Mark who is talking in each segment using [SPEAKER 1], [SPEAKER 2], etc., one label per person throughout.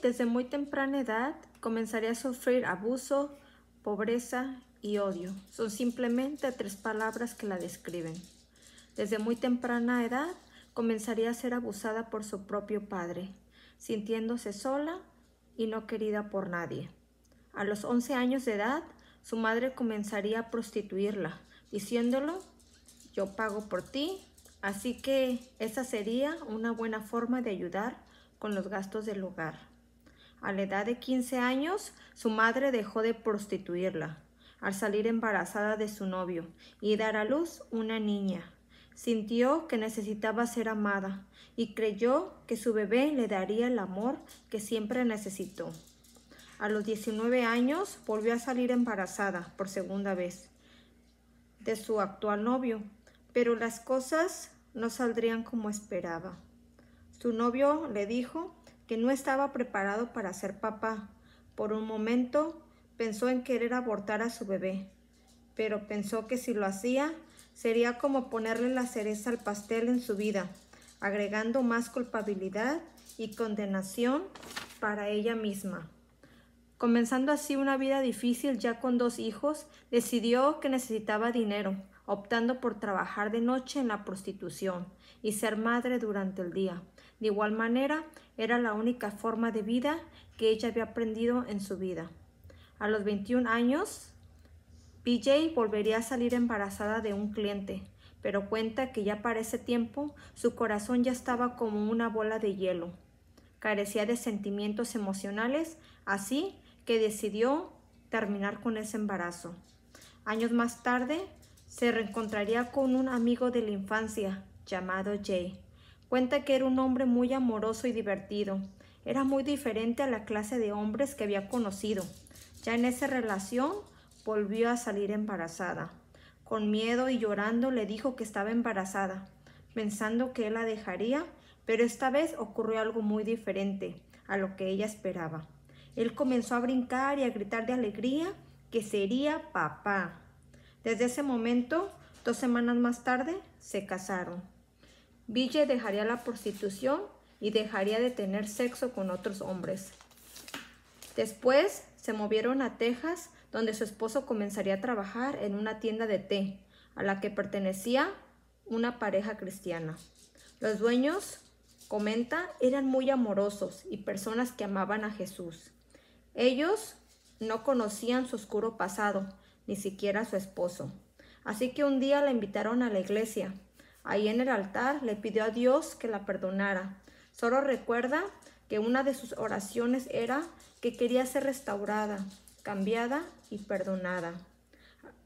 [SPEAKER 1] desde muy temprana edad comenzaría a sufrir abuso, pobreza y odio. Son simplemente tres palabras que la describen. Desde muy temprana edad comenzaría a ser abusada por su propio padre, sintiéndose sola y no querida por nadie. A los 11 años de edad, su madre comenzaría a prostituirla, diciéndolo, yo pago por ti, así que esa sería una buena forma de ayudar con los gastos del hogar. A la edad de 15 años, su madre dejó de prostituirla al salir embarazada de su novio y dar a luz una niña. Sintió que necesitaba ser amada y creyó que su bebé le daría el amor que siempre necesitó. A los 19 años volvió a salir embarazada por segunda vez de su actual novio, pero las cosas no saldrían como esperaba. Su novio le dijo que no estaba preparado para ser papá. Por un momento pensó en querer abortar a su bebé, pero pensó que si lo hacía sería como ponerle la cereza al pastel en su vida, agregando más culpabilidad y condenación para ella misma. Comenzando así una vida difícil ya con dos hijos, decidió que necesitaba dinero optando por trabajar de noche en la prostitución y ser madre durante el día. De igual manera, era la única forma de vida que ella había aprendido en su vida. A los 21 años, BJ volvería a salir embarazada de un cliente, pero cuenta que ya para ese tiempo su corazón ya estaba como una bola de hielo. Carecía de sentimientos emocionales, así que decidió terminar con ese embarazo. Años más tarde, se reencontraría con un amigo de la infancia llamado Jay. Cuenta que era un hombre muy amoroso y divertido. Era muy diferente a la clase de hombres que había conocido. Ya en esa relación volvió a salir embarazada. Con miedo y llorando le dijo que estaba embarazada, pensando que él la dejaría, pero esta vez ocurrió algo muy diferente a lo que ella esperaba. Él comenzó a brincar y a gritar de alegría que sería papá. Desde ese momento, dos semanas más tarde, se casaron. Ville dejaría la prostitución y dejaría de tener sexo con otros hombres. Después se movieron a Texas, donde su esposo comenzaría a trabajar en una tienda de té, a la que pertenecía una pareja cristiana. Los dueños, comenta, eran muy amorosos y personas que amaban a Jesús. Ellos no conocían su oscuro pasado, ni siquiera su esposo. Así que un día la invitaron a la iglesia. Ahí en el altar le pidió a Dios que la perdonara. Solo recuerda que una de sus oraciones era que quería ser restaurada, cambiada y perdonada.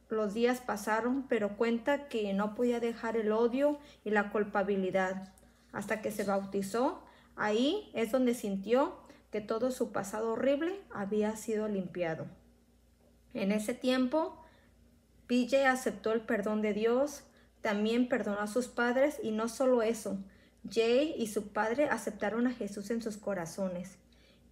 [SPEAKER 1] Los días pasaron, pero cuenta que no podía dejar el odio y la culpabilidad. Hasta que se bautizó, ahí es donde sintió que todo su pasado horrible había sido limpiado. En ese tiempo, PJ aceptó el perdón de Dios, también perdonó a sus padres y no solo eso, Jay y su padre aceptaron a Jesús en sus corazones.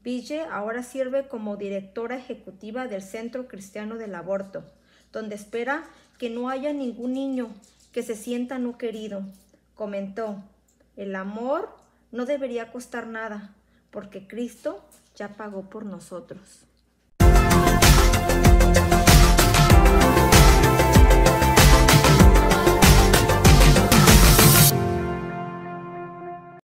[SPEAKER 1] PJ ahora sirve como directora ejecutiva del Centro Cristiano del Aborto, donde espera que no haya ningún niño que se sienta no querido. Comentó, el amor no debería costar nada, porque Cristo ya pagó por nosotros.